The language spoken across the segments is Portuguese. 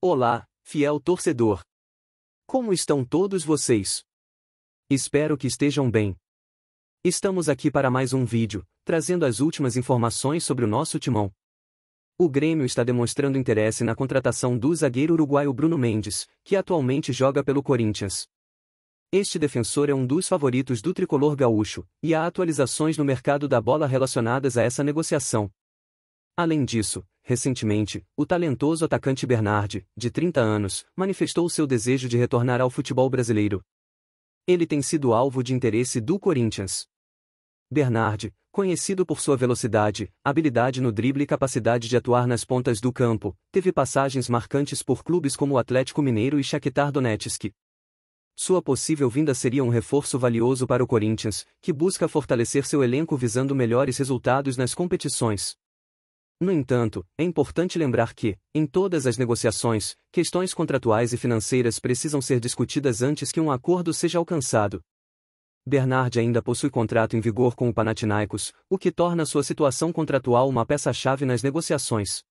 Olá, fiel torcedor! Como estão todos vocês? Espero que estejam bem. Estamos aqui para mais um vídeo, trazendo as últimas informações sobre o nosso timão. O Grêmio está demonstrando interesse na contratação do zagueiro uruguaio Bruno Mendes, que atualmente joga pelo Corinthians. Este defensor é um dos favoritos do tricolor gaúcho, e há atualizações no mercado da bola relacionadas a essa negociação. Além disso, Recentemente, o talentoso atacante Bernard, de 30 anos, manifestou seu desejo de retornar ao futebol brasileiro. Ele tem sido alvo de interesse do Corinthians. Bernard, conhecido por sua velocidade, habilidade no drible e capacidade de atuar nas pontas do campo, teve passagens marcantes por clubes como o Atlético Mineiro e Shakhtar Donetsk. Sua possível vinda seria um reforço valioso para o Corinthians, que busca fortalecer seu elenco visando melhores resultados nas competições. No entanto, é importante lembrar que, em todas as negociações, questões contratuais e financeiras precisam ser discutidas antes que um acordo seja alcançado. Bernard ainda possui contrato em vigor com o Panathinaikos, o que torna sua situação contratual uma peça-chave nas negociações.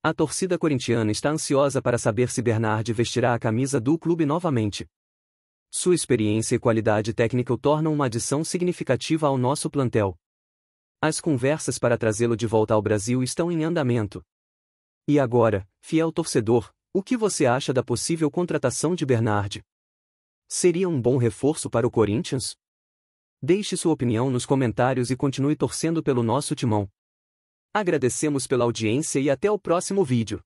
A torcida corintiana está ansiosa para saber se Bernard vestirá a camisa do clube novamente. Sua experiência e qualidade técnica o tornam uma adição significativa ao nosso plantel. As conversas para trazê-lo de volta ao Brasil estão em andamento. E agora, fiel torcedor, o que você acha da possível contratação de Bernard? Seria um bom reforço para o Corinthians? Deixe sua opinião nos comentários e continue torcendo pelo nosso timão. Agradecemos pela audiência e até o próximo vídeo.